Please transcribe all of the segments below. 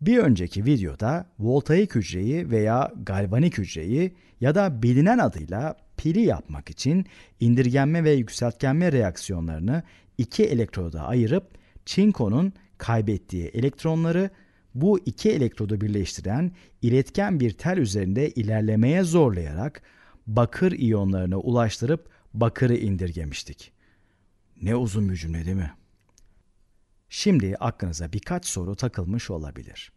Bir önceki videoda voltaik hücreyi veya galvanik hücreyi ya da bilinen adıyla pili yapmak için indirgenme ve yükseltgenme reaksiyonlarını iki elektroda ayırıp çinkonun kaybettiği elektronları bu iki elektrodu birleştiren iletken bir tel üzerinde ilerlemeye zorlayarak bakır iyonlarını ulaştırıp bakırı indirgemiştik. Ne uzun bir cümle değil mi? Şimdi aklınıza birkaç soru takılmış olabilir.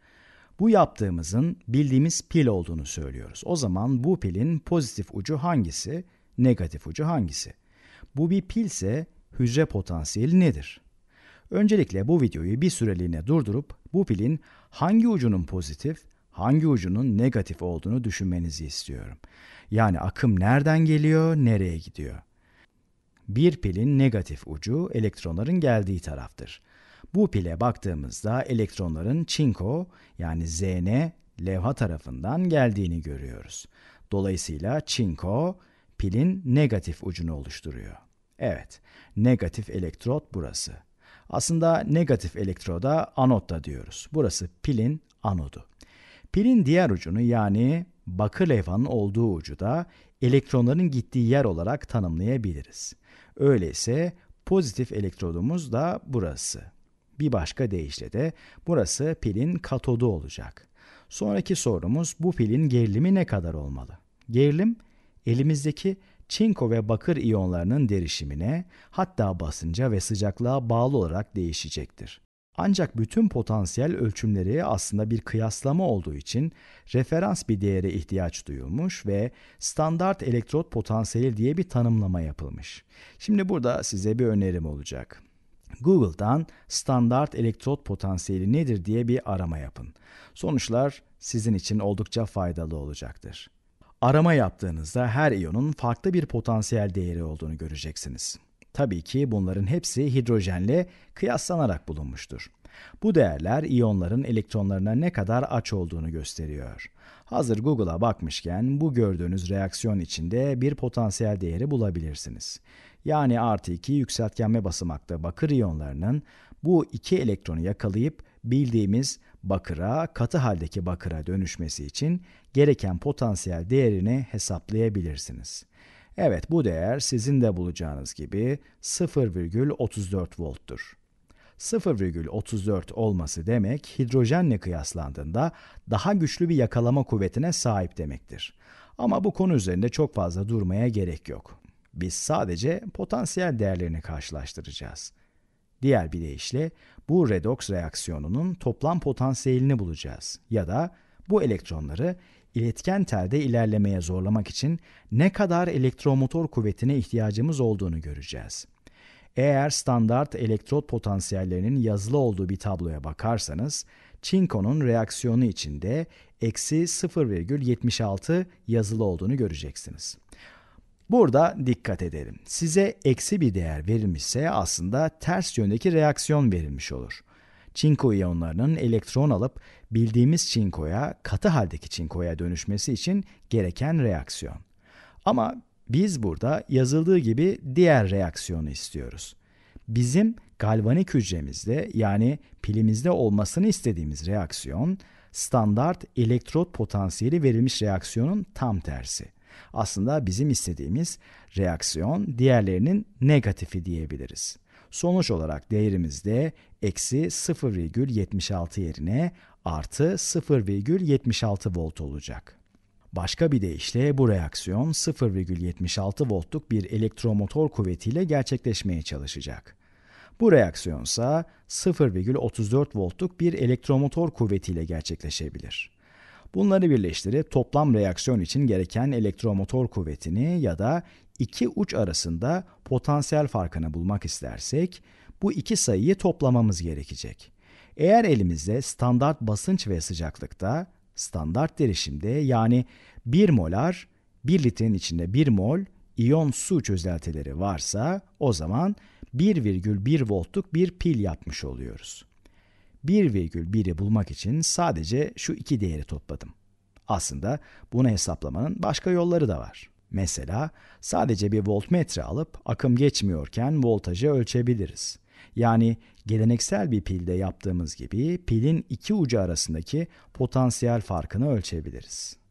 Bu yaptığımızın bildiğimiz pil olduğunu söylüyoruz. O zaman bu pilin pozitif ucu hangisi, negatif ucu hangisi? Bu bir pilse hücre potansiyeli nedir? Öncelikle bu videoyu bir süreliğine durdurup bu pilin hangi ucunun pozitif, hangi ucunun negatif olduğunu düşünmenizi istiyorum. Yani akım nereden geliyor, nereye gidiyor? Bir pilin negatif ucu elektronların geldiği taraftır. Bu pile baktığımızda elektronların çinko yani Zn levha tarafından geldiğini görüyoruz. Dolayısıyla çinko pilin negatif ucunu oluşturuyor. Evet, negatif elektrot burası. Aslında negatif elektroda anot da diyoruz. Burası pilin anodu. Pilin diğer ucunu yani bakır levhanın olduğu ucu da elektronların gittiği yer olarak tanımlayabiliriz. Öyleyse pozitif elektrodumuz da burası. Bir başka deyişle de burası pilin katodu olacak. Sonraki sorumuz bu pilin gerilimi ne kadar olmalı? Gerilim elimizdeki çinko ve bakır iyonlarının derişimine hatta basınca ve sıcaklığa bağlı olarak değişecektir. Ancak bütün potansiyel ölçümleri aslında bir kıyaslama olduğu için referans bir değere ihtiyaç duyulmuş ve standart elektrot potansiyeli diye bir tanımlama yapılmış. Şimdi burada size bir önerim olacak. Google'dan standart elektrot potansiyeli nedir diye bir arama yapın. Sonuçlar sizin için oldukça faydalı olacaktır. Arama yaptığınızda her iyonun farklı bir potansiyel değeri olduğunu göreceksiniz. Tabii ki bunların hepsi hidrojenle kıyaslanarak bulunmuştur. Bu değerler iyonların elektronlarına ne kadar aç olduğunu gösteriyor. Hazır Google'a bakmışken bu gördüğünüz reaksiyon içinde bir potansiyel değeri bulabilirsiniz yani artı 2 yükseltgenme basamakta bakır iyonlarının bu iki elektronu yakalayıp bildiğimiz bakıra, katı haldeki bakıra dönüşmesi için gereken potansiyel değerini hesaplayabilirsiniz. Evet bu değer sizin de bulacağınız gibi 0,34 volttur. 0,34 olması demek hidrojenle kıyaslandığında daha güçlü bir yakalama kuvvetine sahip demektir. Ama bu konu üzerinde çok fazla durmaya gerek yok. Biz sadece potansiyel değerlerini karşılaştıracağız. Diğer bir deyişle bu redoks reaksiyonunun toplam potansiyelini bulacağız ya da bu elektronları iletken telde ilerlemeye zorlamak için ne kadar elektromotor kuvvetine ihtiyacımız olduğunu göreceğiz. Eğer standart elektrot potansiyellerinin yazılı olduğu bir tabloya bakarsanız, çinkonun reaksiyonu içinde eksi 0,76 yazılı olduğunu göreceksiniz. Burada dikkat edelim. Size eksi bir değer verilmişse aslında ters yöndeki reaksiyon verilmiş olur. Çinko iyonlarının elektron alıp bildiğimiz çinkoya, katı haldeki çinkoya dönüşmesi için gereken reaksiyon. Ama biz burada yazıldığı gibi diğer reaksiyonu istiyoruz. Bizim galvanik hücremizde yani pilimizde olmasını istediğimiz reaksiyon standart elektrot potansiyeli verilmiş reaksiyonun tam tersi. Aslında bizim istediğimiz reaksiyon diğerlerinin negatifi diyebiliriz. Sonuç olarak değerimizde eksi 0,76 yerine artı 0,76 volt olacak. Başka bir deyişle bu reaksiyon 0,76 voltluk bir elektromotor kuvvetiyle gerçekleşmeye çalışacak. Bu reaksiyonsa 0,34 voltluk bir elektromotor kuvvetiyle gerçekleşebilir. Bunları birleştirip toplam reaksiyon için gereken elektromotor kuvvetini ya da iki uç arasında potansiyel farkını bulmak istersek bu iki sayıyı toplamamız gerekecek. Eğer elimizde standart basınç ve sıcaklıkta, standart derişimde yani 1 molar, 1 litrenin içinde 1 mol iyon su çözeltileri varsa o zaman 1,1 voltluk bir pil yapmış oluyoruz. 1,1'i bulmak için sadece şu iki değeri topladım. Aslında bunu hesaplamanın başka yolları da var. Mesela sadece bir voltmetre alıp akım geçmiyorken voltajı ölçebiliriz. Yani geleneksel bir pilde yaptığımız gibi pilin iki ucu arasındaki potansiyel farkını ölçebiliriz.